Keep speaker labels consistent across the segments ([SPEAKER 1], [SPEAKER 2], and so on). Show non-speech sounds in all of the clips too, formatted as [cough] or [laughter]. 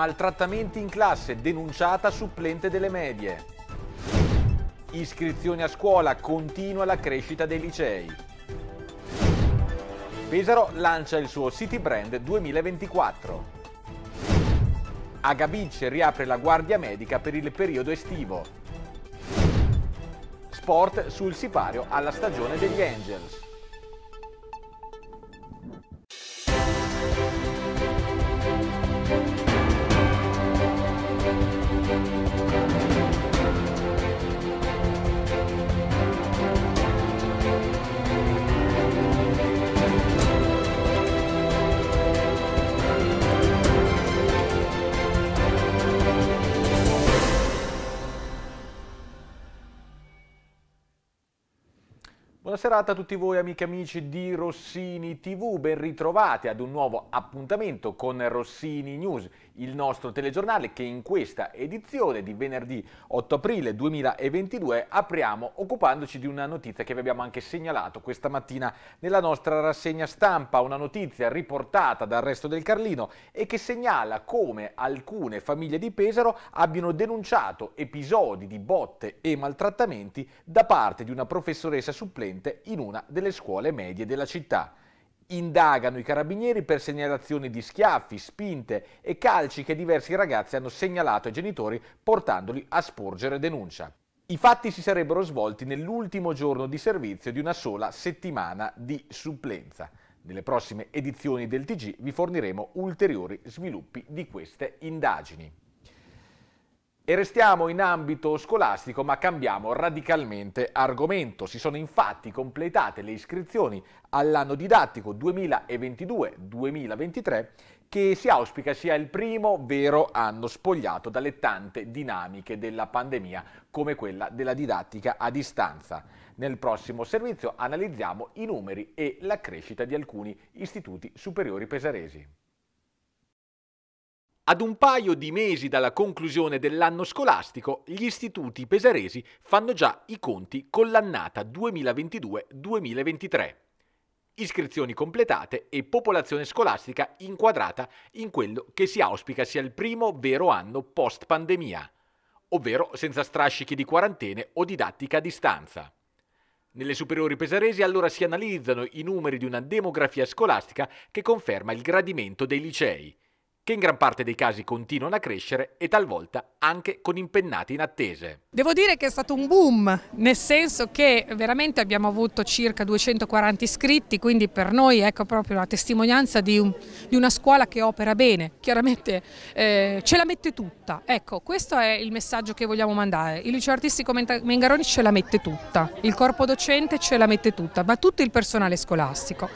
[SPEAKER 1] Maltrattamenti in classe, denunciata supplente delle medie. Iscrizioni a scuola, continua la crescita dei licei. Pesaro lancia il suo City Brand 2024. Agabic riapre la guardia medica per il periodo estivo. Sport sul sipario alla stagione degli Angels. Buonasera a tutti voi amiche e amici di Rossini TV, ben ritrovati ad un nuovo appuntamento con Rossini News, il nostro telegiornale che in questa edizione di venerdì 8 aprile 2022 apriamo occupandoci di una notizia che vi abbiamo anche segnalato questa mattina nella nostra rassegna stampa, una notizia riportata dal resto del Carlino e che segnala come alcune famiglie di Pesaro abbiano denunciato episodi di botte e maltrattamenti da parte di una professoressa supplente in una delle scuole medie della città. Indagano i carabinieri per segnalazioni di schiaffi, spinte e calci che diversi ragazzi hanno segnalato ai genitori portandoli a sporgere denuncia. I fatti si sarebbero svolti nell'ultimo giorno di servizio di una sola settimana di supplenza. Nelle prossime edizioni del TG vi forniremo ulteriori sviluppi di queste indagini. E restiamo in ambito scolastico ma cambiamo radicalmente argomento. Si sono infatti completate le iscrizioni all'anno didattico 2022-2023 che si auspica sia il primo vero anno spogliato dalle tante dinamiche della pandemia come quella della didattica a distanza. Nel prossimo servizio analizziamo i numeri e la crescita di alcuni istituti superiori pesaresi. Ad un paio di mesi dalla conclusione dell'anno scolastico, gli istituti pesaresi fanno già i conti con l'annata 2022-2023. Iscrizioni completate e popolazione scolastica inquadrata in quello che si auspica sia il primo vero anno post-pandemia, ovvero senza strascichi di quarantene o didattica a distanza. Nelle superiori pesaresi allora si analizzano i numeri di una demografia scolastica che conferma il gradimento dei licei che in gran parte dei casi continuano a crescere e talvolta anche con impennate in attese.
[SPEAKER 2] Devo dire che è stato un boom, nel senso che veramente abbiamo avuto circa 240 iscritti, quindi per noi ecco proprio la testimonianza di, un, di una scuola che opera bene, chiaramente eh, ce la mette tutta. Ecco, questo è il messaggio che vogliamo mandare. Il liceo artistico Mengaroni ce la mette tutta, il corpo docente ce la mette tutta, ma tutto il personale scolastico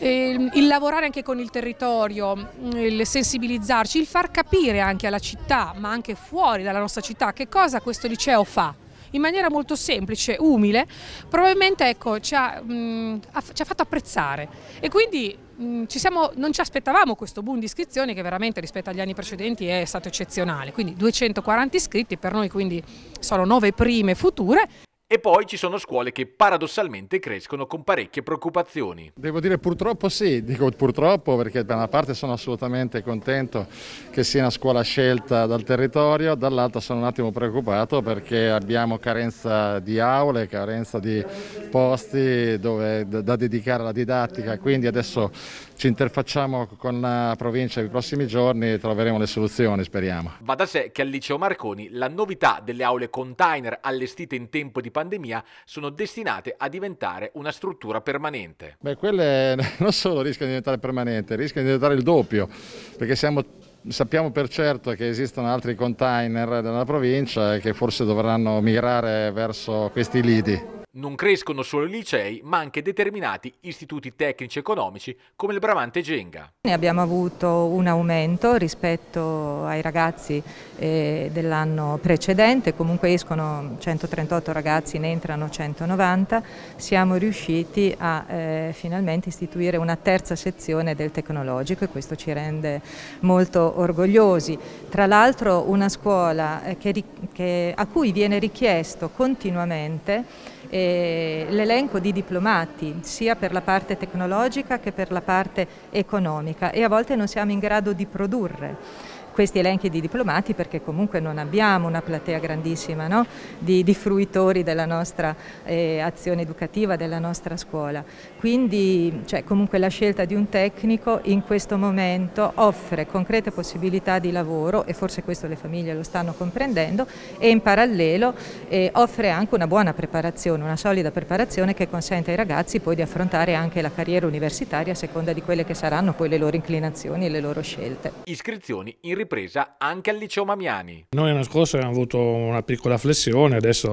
[SPEAKER 2] il, il lavorare anche con il territorio, il sensibilizzarci, il far capire anche alla città, ma anche fuori dalla nostra città, che cosa questo liceo fa in maniera molto semplice, umile, probabilmente ecco, ci, ha, mh, mm, ci, ha, fatto apprezzare e quindi mh, mm, ci siamo, non ci aspettavamo questo boom di iscrizioni che veramente rispetto agli anni precedenti è stato eccezionale, quindi 240 iscritti per noi quindi sono nove prime future.
[SPEAKER 1] E poi ci sono scuole che paradossalmente crescono con parecchie preoccupazioni.
[SPEAKER 3] Devo dire purtroppo sì, dico purtroppo perché da una parte sono assolutamente contento che sia una scuola scelta dal territorio, dall'altra sono un attimo preoccupato perché abbiamo carenza di aule, carenza di posti dove, da dedicare alla didattica, quindi adesso ci interfacciamo con la provincia nei prossimi giorni e troveremo le soluzioni, speriamo. Va da
[SPEAKER 1] sé che al liceo Marconi la novità delle aule container allestite in tempo di pandemia sono destinate a diventare una struttura permanente.
[SPEAKER 3] Beh, quelle [laughs] non solo rischiano di diventare permanente, rischiano di diventare il doppio, perché siamo sappiamo per certo che esistono altri container nella provincia che forse dovranno migrare verso questi lidi.
[SPEAKER 1] Non crescono solo i licei, ma anche determinati istituti tecnici economici come il Bramante Genga.
[SPEAKER 2] Ne abbiamo avuto un aumento rispetto ai ragazzi eh, dell'anno precedente, comunque escono 138 ragazzi, ne entrano 190. Siamo riusciti a eh, finalmente istituire una terza sezione del tecnologico e questo ci rende molto orgogliosi. Tra l'altro una scuola eh, che, che, a cui viene richiesto continuamente eh, l'elenco di diplomati, sia per la parte tecnologica che per la parte economica e a volte non siamo in grado di produrre questi elenchi di diplomati perché comunque non abbiamo una platea grandissima no? di, di, fruitori della nostra eh, azione educativa, della nostra scuola. Quindi cioè, comunque la scelta di un tecnico in questo momento offre concrete possibilità di lavoro e forse questo le famiglie lo stanno comprendendo e in parallelo eh, offre anche una buona preparazione, una solida preparazione che consente ai ragazzi poi di affrontare anche la carriera universitaria a seconda di quelle che saranno poi le loro inclinazioni e le loro scelte.
[SPEAKER 1] Iscrizioni in ripresa anche al liceo Mamiani.
[SPEAKER 4] Noi l'anno scorso abbiamo avuto una piccola flessione, adesso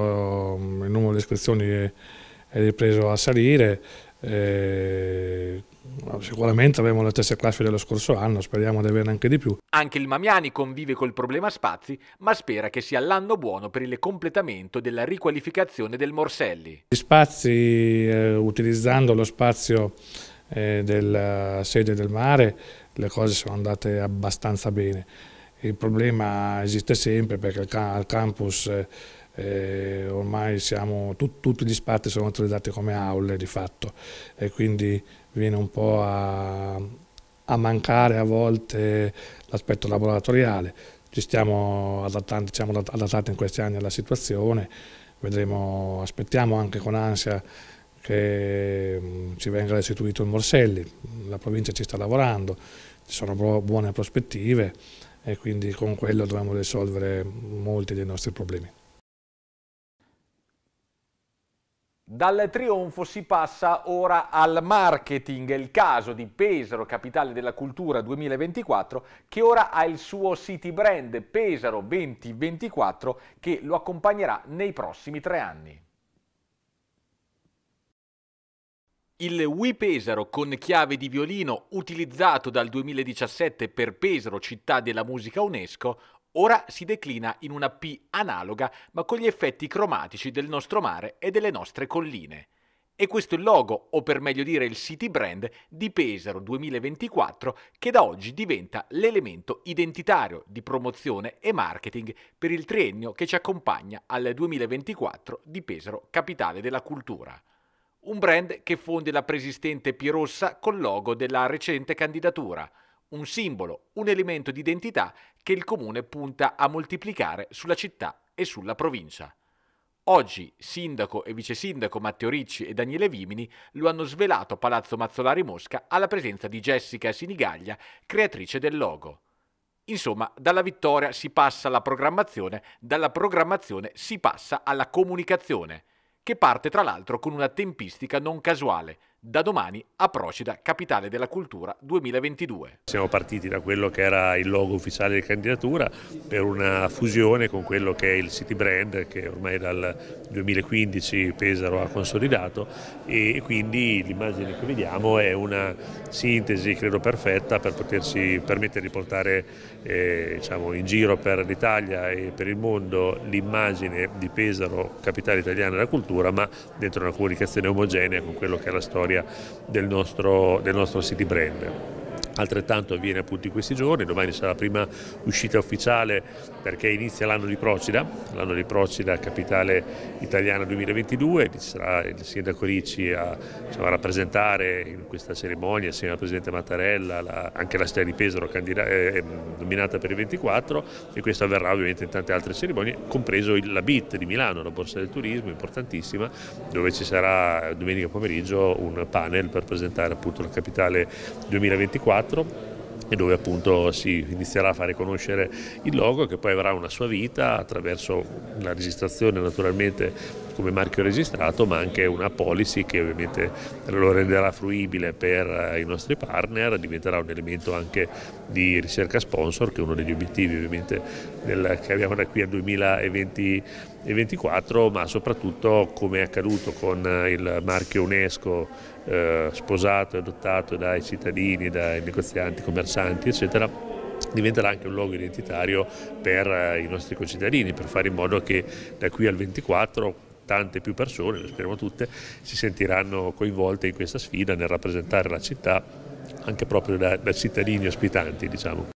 [SPEAKER 4] mm, il numero di iscrizioni è, ripreso a salire. E eh, sicuramente avremo la stessa classe dello scorso anno, speriamo di averne anche di più.
[SPEAKER 1] Anche il Mamiani convive col problema spazi, ma spera che sia l'anno buono per il completamento della riqualificazione del Morselli.
[SPEAKER 4] Gli spazi, eh, utilizzando lo spazio eh, della sede del mare, le cose sono andate abbastanza bene. Il problema esiste sempre perché al campus eh, eh, ormai siamo, tut, tutti gli spazi sono utilizzati come aule di fatto e quindi viene un po' a, a mancare a volte l'aspetto laboratoriale. Ci stiamo adattando, siamo adattati in questi anni alla situazione, vedremo, aspettiamo anche con ansia che mm, ci venga restituito il Morselli, la provincia ci sta lavorando, ci sono buone prospettive e quindi con quello dovremo risolvere molti dei nostri problemi.
[SPEAKER 1] Dal trionfo si passa ora al marketing, il caso di Pesaro, capitale della cultura 2024, che ora ha il suo city brand Pesaro 2024 che lo accompagnerà nei prossimi tre anni. Il Wii Pesaro con chiave di violino utilizzato dal 2017 per Pesaro, città della musica UNESCO, ora si declina in una P analoga ma con gli effetti cromatici del nostro mare e delle nostre colline. E questo è il logo, o per meglio dire il city brand, di Pesaro 2024 che da oggi diventa l'elemento identitario di promozione e marketing per il triennio che ci accompagna al 2024 di Pesaro, capitale della cultura. Un brand che fonde la preesistente Pirossa col logo della recente candidatura, un simbolo, un elemento di identità che il comune punta a moltiplicare sulla città e sulla provincia. Oggi sindaco e vice sindaco Matteo Ricci e Daniele Vimini lo hanno svelato a Palazzo Mazzolari Mosca alla presenza di Jessica Sinigaglia, creatrice del logo. Insomma, dalla vittoria si passa alla programmazione, dalla programmazione si passa alla comunicazione che parte tra l'altro con una tempistica non casuale, da domani a Procida, capitale della cultura
[SPEAKER 5] 2022. Siamo partiti da quello che era il logo ufficiale di candidatura per una fusione con quello che è il city brand che ormai dal 2015 Pesaro ha consolidato e quindi l'immagine che vediamo è una sintesi credo perfetta per potersi permettere di portare eh, diciamo, in giro per l'Italia e per il mondo l'immagine di Pesaro capitale italiana della cultura ma dentro una comunicazione omogenea con quello che è la storia storia del nostro, del nostro city brand altrettanto avviene appunto in questi giorni, domani sarà la prima uscita ufficiale perché inizia l'anno di Procida, l'anno di Procida capitale italiana 2022, ci sarà il sindaco Ricci a, diciamo, a rappresentare in questa cerimonia assieme al Presidente Mattarella, la, anche la Stella di Pesaro eh, ehm, nominata per il 24 e questo avverrà ovviamente in tante altre cerimonie, compreso il, la BIT di Milano, la Borsa del Turismo importantissima, dove ci sarà domenica pomeriggio un panel per presentare appunto la capitale 2024 teatro e dove appunto si inizierà a fare conoscere il logo che poi avrà una sua vita attraverso la registrazione naturalmente come marchio registrato ma anche una policy che ovviamente lo renderà fruibile per eh, i nostri partner, diventerà un elemento anche di ricerca sponsor che è uno degli obiettivi ovviamente del, che abbiamo da qui al 2024 ma soprattutto come è accaduto con eh, il marchio UNESCO eh, sposato e adottato dai cittadini, dai negozianti, commercianti eccetera diventerà anche un luogo identitario per eh, i nostri concittadini, per fare in modo che da qui al 24 tante più persone, lo speriamo tutte, si sentiranno coinvolte in questa sfida nel rappresentare la città anche proprio da, da cittadini ospitanti. Diciamo.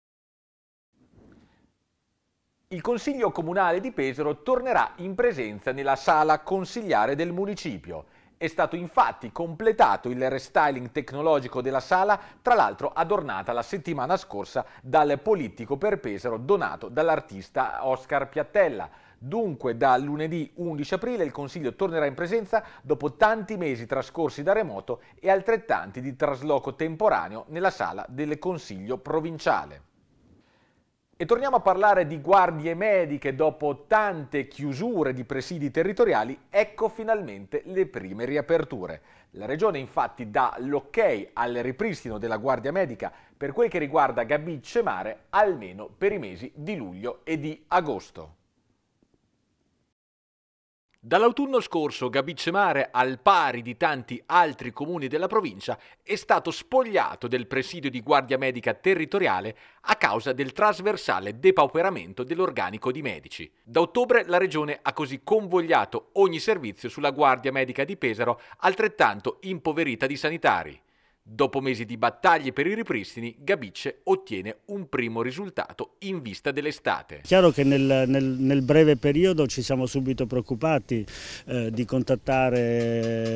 [SPEAKER 1] Il Consiglio Comunale di Pesaro tornerà in presenza nella sala consigliare del municipio. È stato infatti completato il restyling tecnologico della sala, tra l'altro adornata la settimana scorsa dal politico per Pesaro donato dall'artista Oscar Piattella. Dunque, da lunedì 11 aprile il Consiglio tornerà in presenza dopo tanti mesi trascorsi da remoto e altrettanti di trasloco temporaneo nella sala del Consiglio provinciale. E torniamo a parlare di guardie mediche. Dopo tante chiusure di presidi territoriali, ecco finalmente le prime riaperture. La Regione infatti dà l'ok al ripristino della guardia medica per quel che riguarda Gabicce Mare, almeno per i mesi di luglio e di agosto. Dall'autunno scorso Gabicemare, al pari di tanti altri comuni della provincia, è stato spogliato del presidio di guardia medica territoriale a causa del trasversale depauperamento dell'organico di medici. Da ottobre la regione ha così convogliato ogni servizio sulla guardia medica di Pesaro, altrettanto impoverita di sanitari. Dopo mesi di battaglie per i ripristini, Gabice ottiene un primo risultato in vista dell'estate. chiaro che
[SPEAKER 6] nel, nel, nel, breve periodo ci siamo subito preoccupati eh, di contattare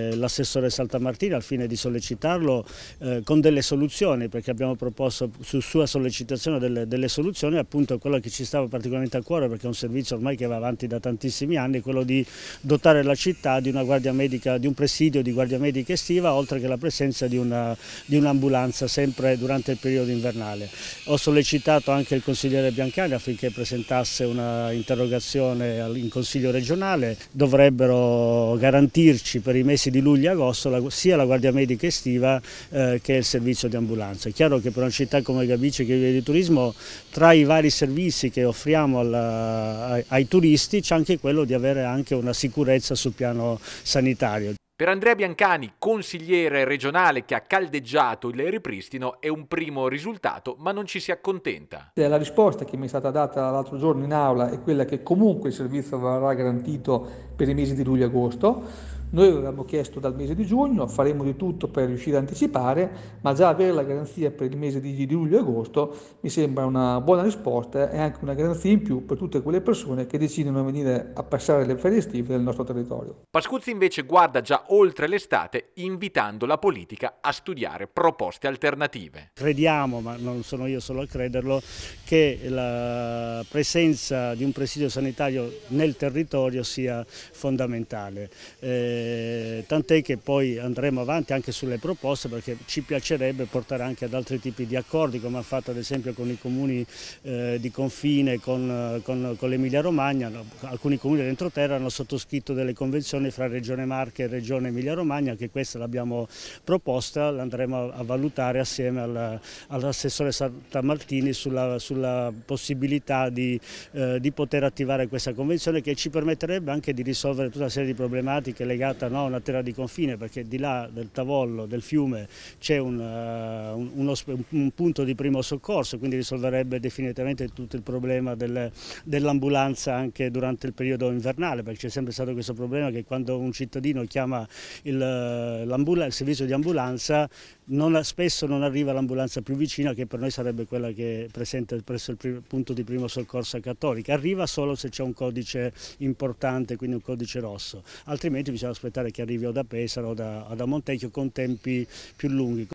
[SPEAKER 6] eh, l'assessore Saltamartini al fine di sollecitarlo eh, con delle soluzioni, perché abbiamo proposto su sua sollecitazione delle, delle soluzioni, appunto quello che ci stava particolarmente a cuore, perché è un servizio ormai che va avanti da tantissimi anni, quello di dotare la città di una guardia medica, di un presidio di guardia medica estiva, oltre che la presenza di una di un'ambulanza sempre durante il periodo invernale. Ho sollecitato anche il consigliere Biancani affinché presentasse una interrogazione in consiglio regionale, dovrebbero garantirci per i mesi di luglio e agosto sia la guardia medica estiva eh, che il servizio di ambulanza. È chiaro che per una città come Gabice che vive di turismo tra i vari servizi che offriamo alla, ai, ai turisti c'è anche quello di avere anche una sicurezza sul piano sanitario.
[SPEAKER 1] Per Andrea Biancani, consigliere regionale che ha caldeggiato il ripristino, è un primo risultato, ma non ci si accontenta. La risposta che mi è stata data l'altro giorno in aula è quella che comunque il servizio verrà garantito per i mesi di luglio e agosto. Noi avevamo chiesto dal mese di giugno, faremo di tutto per riuscire a anticipare, ma già avere la garanzia per il mese di luglio e agosto mi sembra una buona risposta e anche una garanzia in più per tutte quelle persone che decidono di venire a passare le ferie estive nel nostro territorio. Pascuzzi invece guarda già oltre l'estate invitando la politica a studiare proposte alternative.
[SPEAKER 6] Crediamo, ma non sono io solo a crederlo, che la presenza di un presidio sanitario nel territorio sia fondamentale. Eh, eh, tant'è che poi andremo avanti anche sulle proposte perché ci piacerebbe portare anche ad altri tipi di accordi come ha fatto ad esempio con i comuni eh, di confine, con, con, con l'Emilia Romagna, alcuni comuni dell'entroterra hanno sottoscritto delle convenzioni fra Regione Marche e Regione Emilia Romagna, anche questa l'abbiamo proposta, l'andremo a, valutare assieme alla, all'assessore Santamartini sulla, sulla possibilità di, eh, di poter attivare questa convenzione che ci permetterebbe anche di risolvere tutta una serie di problematiche legate legata no, a una terra di confine perché di là del Tavollo, del fiume, c'è un, eh, un, un, punto di primo soccorso, quindi risolverebbe definitivamente tutto il problema del, dell'ambulanza anche durante il periodo invernale, perché c'è sempre stato questo problema che quando un cittadino chiama il, il servizio di ambulanza non, spesso non arriva l'ambulanza più vicina che per noi sarebbe quella che è presente presso il primo, punto di primo soccorso a Cattolica, arriva solo se c'è un codice importante, quindi un codice rosso, altrimenti bisogna aspettare che arrivi o da Pesaro o da, o da Montecchio con tempi più lunghi.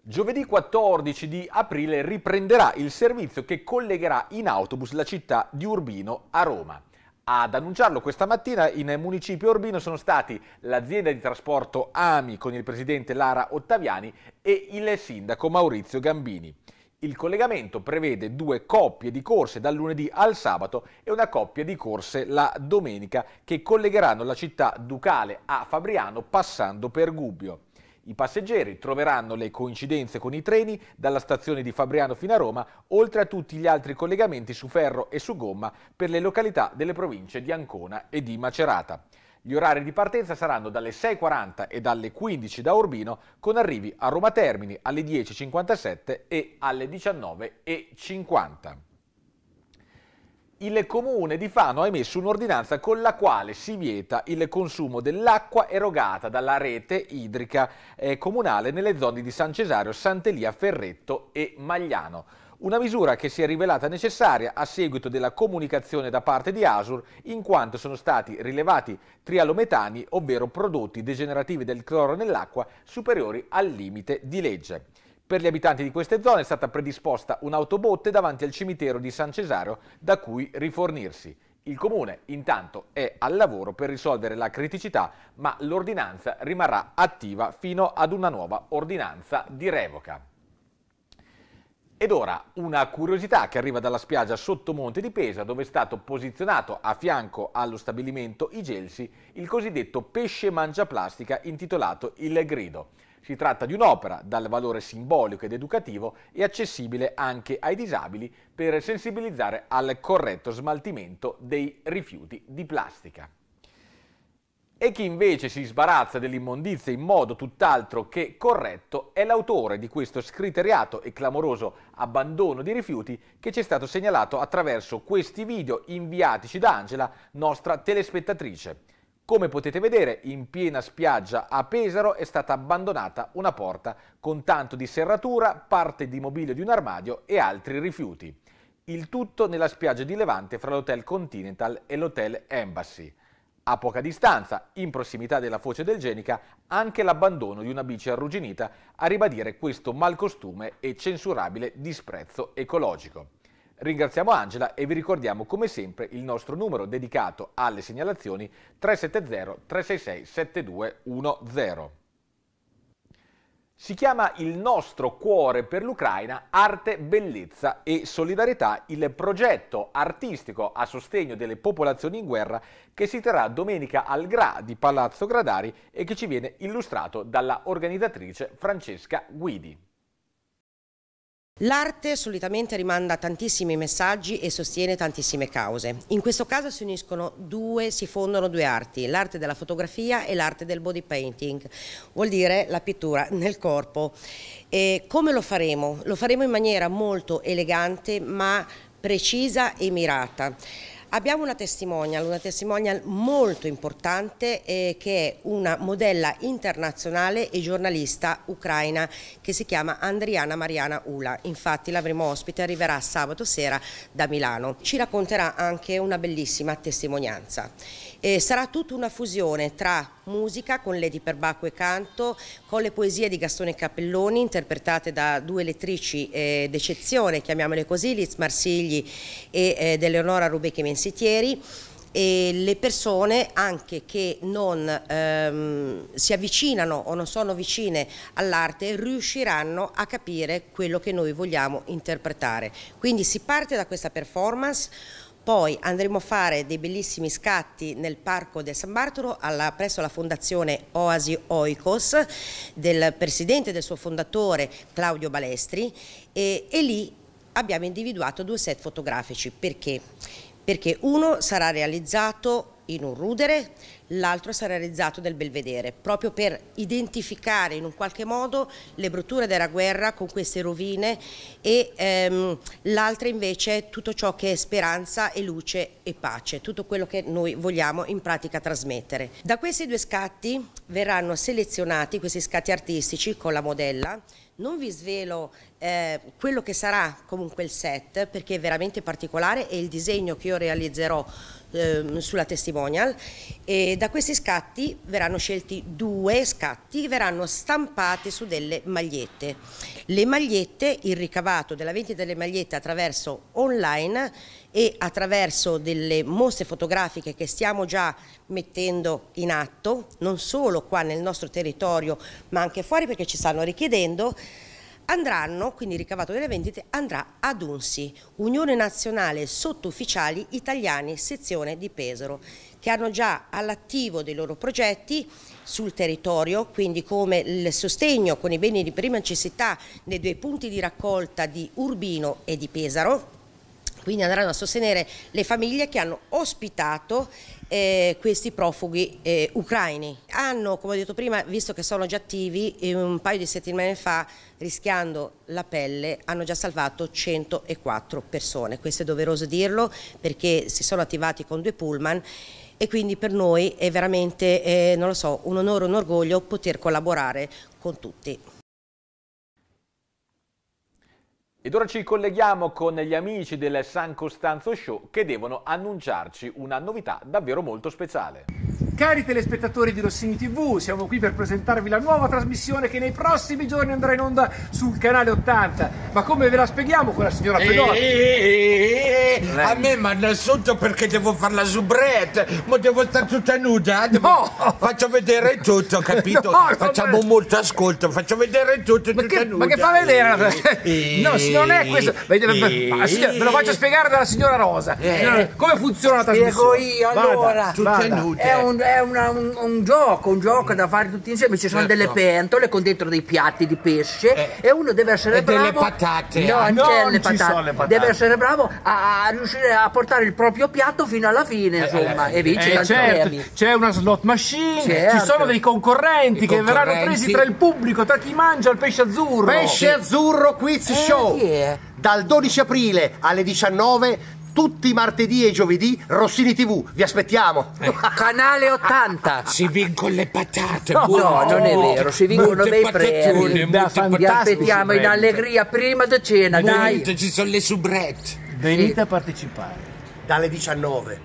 [SPEAKER 1] Giovedì 14 di aprile riprenderà il servizio che collegherà in autobus la città di Urbino a Roma. Ad annunciarlo questa mattina in municipio Urbino sono stati l'azienda di trasporto AMI con il presidente Lara Ottaviani e il sindaco Maurizio Gambini. Il collegamento prevede due coppie di corse dal lunedì al sabato e una coppia di corse la domenica che collegheranno la città ducale a Fabriano passando per Gubbio. I passeggeri troveranno le coincidenze con i treni dalla stazione di Fabriano fino a Roma, oltre a tutti gli altri collegamenti su ferro e su gomma per le località delle province di Ancona e di Macerata. Gli orari di partenza saranno dalle 6.40 e dalle 15 da Urbino, con arrivi a Roma Termini alle 10.57 e alle 19.50 il comune di Fano ha emesso un'ordinanza con la quale si vieta il consumo dell'acqua erogata dalla rete idrica eh, comunale nelle zone di San Cesario, Sant'Elia, Ferretto e Magliano. Una misura che si è rivelata necessaria a seguito della comunicazione da parte di Asur in quanto sono stati rilevati trialometani, ovvero prodotti degenerativi del cloro nell'acqua superiori al limite di legge. Per gli abitanti di queste zone è stata predisposta un'autobotte davanti al cimitero di San Cesario da cui rifornirsi. Il comune intanto è al lavoro per risolvere la criticità, ma l'ordinanza rimarrà attiva fino ad una nuova ordinanza di revoca. Ed ora una curiosità che arriva dalla spiaggia sotto Monte di Pesa dove è stato posizionato a fianco allo stabilimento I Gelsi il cosiddetto pesce mangia plastica intitolato Il Grido. Si tratta di un'opera dal valore simbolico ed educativo e accessibile anche ai disabili per sensibilizzare al corretto smaltimento dei rifiuti di plastica. E chi invece si sbarazza dell'immondizia in modo tutt'altro che corretto è l'autore di questo scriteriato e clamoroso abbandono di rifiuti che ci è stato segnalato attraverso questi video inviatici da Angela, nostra telespettatrice. Come potete vedere, in piena spiaggia a Pesaro è stata abbandonata una porta con tanto di serratura, parte di mobilio di un armadio e altri rifiuti. Il tutto nella spiaggia di Levante fra l'Hotel Continental e l'Hotel Embassy. A poca distanza, in prossimità della foce del Genica, anche l'abbandono di una bici arrugginita a ribadire questo malcostume e censurabile disprezzo ecologico. Ringraziamo Angela e vi ricordiamo come sempre il nostro numero dedicato alle segnalazioni 370 366 7210. Si chiama Il nostro cuore per l'Ucraina Arte, Bellezza e Solidarietà, il progetto artistico a sostegno delle popolazioni in guerra che si terrà domenica al Gra di Palazzo Gradari e che ci viene illustrato dalla organizzatrice Francesca
[SPEAKER 7] Guidi. L'arte solitamente rimanda tantissimi messaggi e sostiene tantissime cause. In questo caso si uniscono due, si fondono due arti, l'arte della fotografia e l'arte del body painting, vuol dire la pittura nel corpo. E come lo faremo? Lo faremo in maniera molto elegante ma precisa e mirata. Abbiamo una testimonial, una testimonial molto importante eh, che è una modella internazionale e giornalista ucraina che si chiama Andriana Mariana Ula, infatti l'avremo ospite, arriverà sabato sera da Milano. Ci racconterà anche una bellissima testimonianza. E eh, sarà tutta una fusione tra musica con Lady Perbacco e canto, con le poesie di Gastone Cappelloni interpretate da due lettrici eh, d'eccezione, chiamiamole così, Liz Marsigli e eh, Eleonora Rubecchi Mensitieri e le persone anche che non ehm, si avvicinano o non sono vicine all'arte riusciranno a capire quello che noi vogliamo interpretare. Quindi si parte da questa performance poi andremo a fare dei bellissimi scatti nel Parco del San Bartolo alla, presso la fondazione Oasi Oikos del presidente e del suo fondatore Claudio Balestri e, e lì abbiamo individuato due set fotografici. Perché? Perché uno sarà realizzato in un rudere, l'altro sarà realizzato nel Belvedere, proprio per identificare in un qualche modo le brutture della guerra con queste rovine e ehm, l'altra invece tutto ciò che è speranza e luce e pace, tutto quello che noi vogliamo in pratica trasmettere. Da questi due scatti verranno selezionati questi scatti artistici con la modella non vi svelo eh, quello che sarà comunque il set perché è veramente particolare e il disegno che io realizzerò eh, sulla testimonial e da questi scatti verranno scelti due scatti che verranno stampati su delle magliette. Le magliette, il ricavato della vendita delle magliette attraverso online e attraverso delle mostre fotografiche che stiamo già mettendo in atto, non solo qua nel nostro territorio ma anche fuori perché ci stanno richiedendo, andranno, quindi il ricavato delle vendite andrà ad UNSI, Unione Nazionale Sottufficiali Italiani, sezione di Pesaro, che hanno già all'attivo dei loro progetti sul territorio, quindi come il sostegno con i beni di prima necessità nei due punti di raccolta di Urbino e di Pesaro, quindi andranno a sostenere le famiglie che hanno ospitato eh, questi profughi eh, ucraini. Hanno, come ho detto prima, visto che sono già attivi, eh, un paio di settimane fa, rischiando la pelle, hanno già salvato 104 persone. Questo è doveroso dirlo perché si sono attivati con due pullman e quindi per noi è veramente, eh, non lo so, un onore, un orgoglio poter collaborare con tutti.
[SPEAKER 1] Ed ora ci colleghiamo con gli amici del San Costanzo Show che devono annunciarci una novità davvero molto speciale. Cari telespettatori di Rossini TV, siamo qui per presentarvi la nuova trasmissione che nei prossimi giorni andrà in onda sul canale 80. Ma come ve la spieghiamo con la signora eh, Pedoni? Eh, eh, A me mi hanno assunto perché devo fare la soubrette, ma devo stare tutta nuda. Devo... [laughs] No! Faccio vedere tutto, [laughs] capito? No, Facciamo molto ascolto, faccio vedere tutto
[SPEAKER 6] ma che, nuda. Ma che fa
[SPEAKER 8] vedere? [laughs] no, non è questo. Ma, signora, ve lo faccio spiegare
[SPEAKER 4] dalla signora Rosa. Signora, come funziona la trasmissione? Spiego io, allora. Vada, vada. È un, è una, un, un, gioco, un gioco da fare tutti insieme. Ci sono certo. delle pentole con dentro dei piatti di pesce
[SPEAKER 6] eh. e uno deve essere e bravo. delle patate. No, non, ah, non le le patate. Deve essere
[SPEAKER 4] bravo a,
[SPEAKER 6] a, riuscire a portare il proprio piatto fino alla fine, eh, insomma, eh, e vince eh, certo.
[SPEAKER 1] C'è una slot machine, certo. ci sono dei concorrenti I che concorrenti. verranno presi tra il pubblico, tra chi mangia il pesce
[SPEAKER 3] azzurro. Pesce azzurro quiz eh, show. Yeah. Dal 12 aprile alle 19 tutti i martedì e giovedì Rossini TV, vi aspettiamo. Eh. [laughs] Canale 80. Si vincono le patate. No, no non è vero, si vincono dei premi. Vi aspettiamo in allegria
[SPEAKER 4] prima di cena, dai.
[SPEAKER 1] Ci sono le subrette. Venite sì. a partecipare. Dalle 19.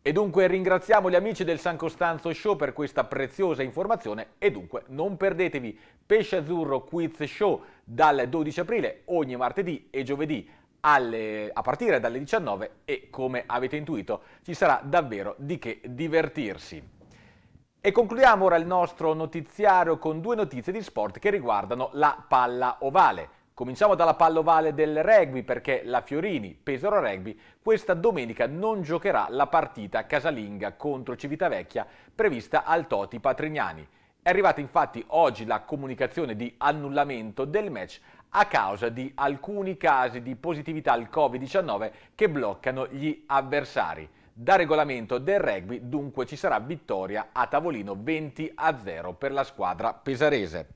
[SPEAKER 1] E dunque ringraziamo gli amici del San Costanzo Show per questa preziosa informazione e dunque non perdetevi Pesce Azzurro Quiz Show dal 12 aprile ogni martedì e giovedì alle, a partire dalle 19 e come avete intuito ci sarà davvero di che divertirsi. E concludiamo ora il nostro notiziario con due notizie di sport che riguardano la palla ovale. Cominciamo dalla palla ovale del rugby perché la Fiorini, Pesaro Rugby, questa domenica non giocherà la partita casalinga contro Civitavecchia prevista al Toti Patrignani. È arrivata infatti oggi la comunicazione di annullamento del match a causa di alcuni casi di positività al Covid-19 che bloccano gli avversari. Da regolamento del rugby dunque ci sarà vittoria a tavolino 20 a 0 per la squadra pesarese.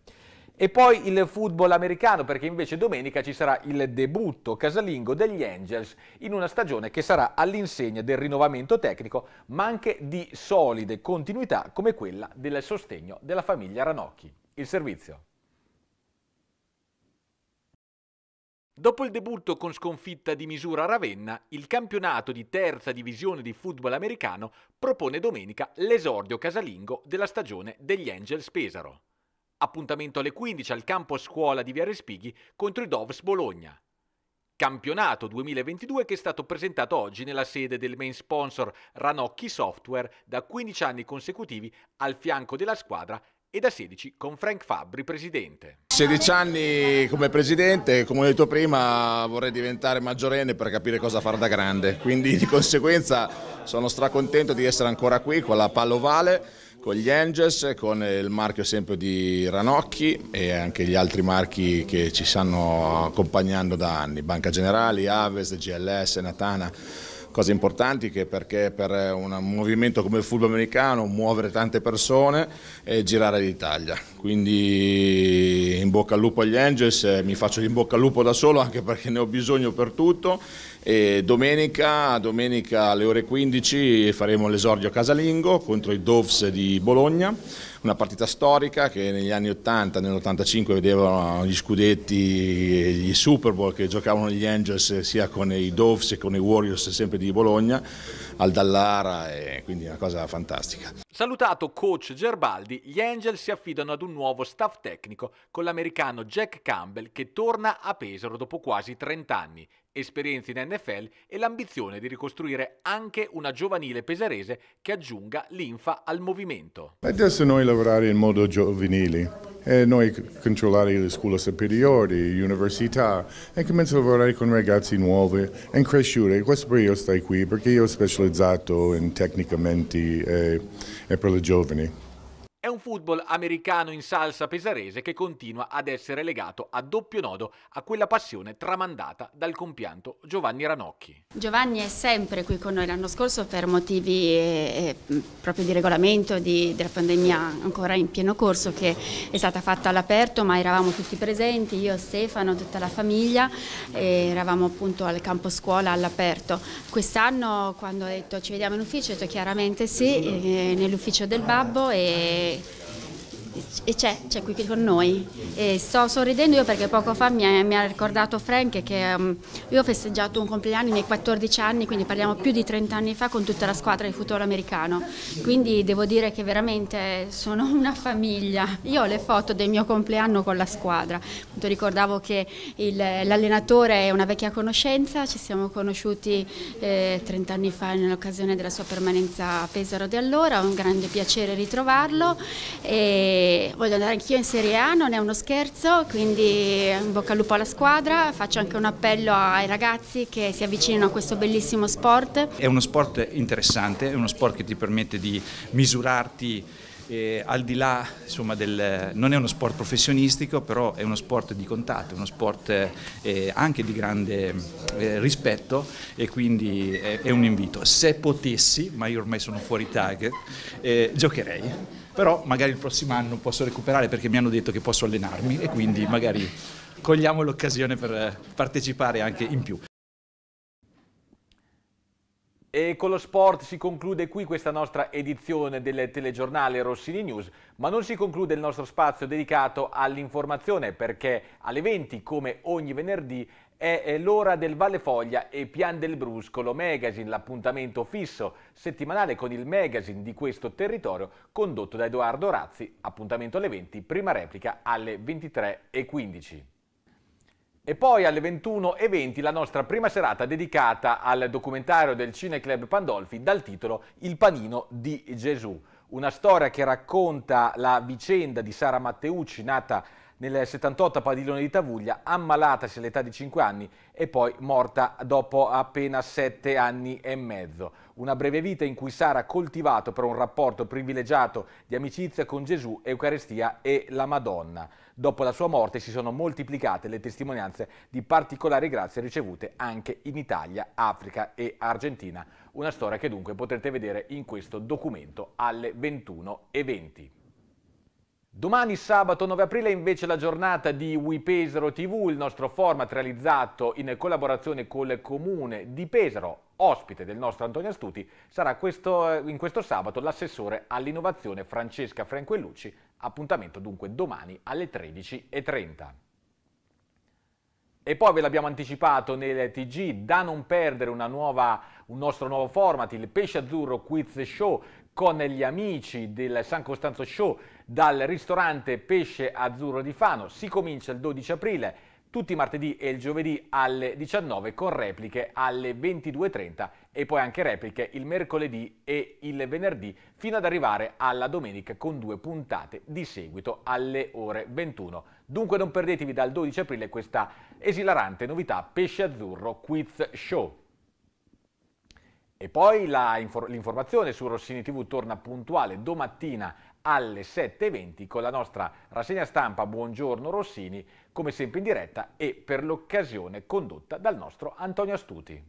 [SPEAKER 1] E poi il football americano perché invece domenica ci sarà il debutto casalingo degli Angels in una stagione che sarà all'insegna del rinnovamento tecnico ma anche di solide continuità come quella del sostegno della famiglia Ranocchi. Il servizio. Dopo il debutto con sconfitta di misura a Ravenna, il campionato di terza divisione di football americano propone domenica l'esordio casalingo della stagione degli Angels Pesaro. Appuntamento alle 15 al campo scuola di Via Respighi contro i Doves Bologna. Campionato 2022 che è stato presentato oggi nella sede del main sponsor Ranocchi Software da 15 anni consecutivi al fianco della squadra e da 16 con Frank Fabbri presidente.
[SPEAKER 3] 16 anni come presidente, come ho detto prima vorrei diventare maggiorenne per capire cosa fare da grande, quindi di conseguenza sono stracontento di essere ancora qui con la Pallovale, con gli Angels, con il marchio sempre di Ranocchi e anche gli altri marchi che ci stanno accompagnando da anni, Banca Generali, Aves, GLS, Natana cose importanti perché per un movimento come il football americano muovere tante persone e girare l'Italia. Quindi in bocca al lupo agli Angels, eh, mi faccio in bocca al lupo da solo anche perché ne ho bisogno per tutto. E domenica, domenica alle ore 15 faremo l'esordio casalingo contro i Doves di Bologna una partita storica che negli anni 80, nell'85 vedevano gli scudetti, gli Super Bowl che giocavano gli Angels sia con i Doves che con i Warriors sempre di Bologna, al Dallara e quindi una cosa fantastica.
[SPEAKER 1] Salutato coach Gerbaldi, gli Angels si affidano ad un nuovo staff tecnico con l'americano Jack Campbell che torna a Pesaro dopo quasi 30 anni esperienze in NFL e l'ambizione di ricostruire anche una giovanile pesarese che aggiunga linfa al movimento.
[SPEAKER 3] Adesso noi lavorare in modo giovanile, e noi controllare le scuole superiori, le università e comincio a lavorare con ragazzi nuovi e cresciuti. Questo perché io stai qui, perché io ho specializzato in tecnicamente e, e per le giovani.
[SPEAKER 1] È un football americano in salsa pesarese che continua ad essere legato a doppio nodo a quella passione tramandata dal compianto Giovanni Ranocchi.
[SPEAKER 8] Giovanni è sempre qui con noi l'anno scorso per motivi eh, eh proprio di regolamento di, della pandemia ancora in pieno corso che è stata fatta all'aperto ma eravamo tutti presenti, io, Stefano, tutta la famiglia, eravamo appunto al campo scuola all'aperto. Quest'anno quando ho detto ci vediamo in ufficio ho detto chiaramente sì, eh, nell'ufficio del babbo e Okay. e c'è, c'è qui con noi. E sto sorridendo io perché poco fa mi ha, mi ha ricordato Frank che um, io ho festeggiato un compleanno nei 14 anni, quindi parliamo più di 30 anni fa con tutta la squadra di futuro americano. Quindi devo dire che veramente sono [laughs] una famiglia. Io ho le foto del mio compleanno con la squadra. Appunto ricordavo che l'allenatore è una vecchia conoscenza, ci siamo conosciuti eh, 30 anni fa nell'occasione della sua permanenza a Pesaro di allora, è un grande piacere ritrovarlo. E, voglio andare anch'io in Serie A, non è uno scherzo, quindi in bocca al lupo alla squadra, faccio anche un appello ai ragazzi che si avvicinino a questo bellissimo sport. È
[SPEAKER 1] uno sport interessante, è uno sport che ti permette di misurarti e al di là insomma, del, non è uno sport professionistico, però è uno sport di contatto, è uno sport eh, anche di grande eh, rispetto e quindi è, è, un invito. Se potessi, ma io ormai sono fuori target, eh, giocherei, però magari il prossimo anno posso recuperare perché mi hanno detto che posso allenarmi e quindi magari cogliamo l'occasione per eh, partecipare anche in più. E con lo sport si conclude qui questa nostra edizione del telegiornale Rossini News, ma non si conclude il nostro spazio dedicato all'informazione perché alle 20, come ogni venerdì, è l'ora del Valle Foglia e Pian del Bruscolo Magazine, l'appuntamento fisso settimanale con il magazine di questo territorio condotto da Edoardo Razzi, appuntamento alle 20, prima replica alle 23.15. E poi alle 21.20 la nostra prima serata dedicata al documentario del Cineclub Pandolfi dal titolo Il panino di Gesù. Una storia che racconta la vicenda di Sara Matteucci, nata nel 78 a Padiglione di Tavuglia, ammalatasi all'età di 5 anni e poi morta dopo appena 7 anni e mezzo. Una breve vita in cui Sara ha coltivato per un rapporto privilegiato di amicizia con Gesù, Eucaristia e la Madonna. Dopo la sua morte si sono moltiplicate le testimonianze di particolari grazie ricevute anche in Italia, Africa e Argentina. Una storia che dunque potrete vedere in questo documento alle 21.20. Domani sabato 9 aprile invece la giornata di We Pesaro TV, il nostro format realizzato in collaborazione col comune di Pesaro, ospite del nostro Antonio Astuti, sarà questo, in questo sabato l'assessore all'innovazione Francesca Franquellucci, appuntamento dunque domani alle 13.30. E poi ve l'abbiamo anticipato nel TG, da non perdere nuova, un nostro nuovo format, il Pesce Azzurro Quiz Show, con gli amici del San Costanzo Show dal ristorante Pesce Azzurro di Fano. Si comincia il 12 aprile, tutti i martedì e il giovedì alle 19 con repliche alle 22.30 e poi anche repliche il mercoledì e il venerdì fino ad arrivare alla domenica con due puntate di seguito alle ore 21. Dunque non perdetevi dal 12 aprile questa esilarante novità Pesce Azzurro Quiz Show. E poi l'informazione su Rossini TV torna puntuale domattina alle 7.20 con la nostra rassegna stampa Buongiorno Rossini, come sempre in diretta e per l'occasione condotta dal nostro Antonio Astuti.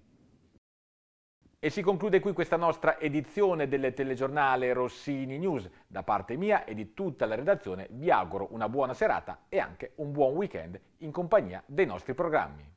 [SPEAKER 1] E si conclude qui questa nostra edizione del telegiornale Rossini News. Da parte mia e di tutta la redazione vi auguro una buona serata e anche un buon weekend in compagnia dei nostri programmi.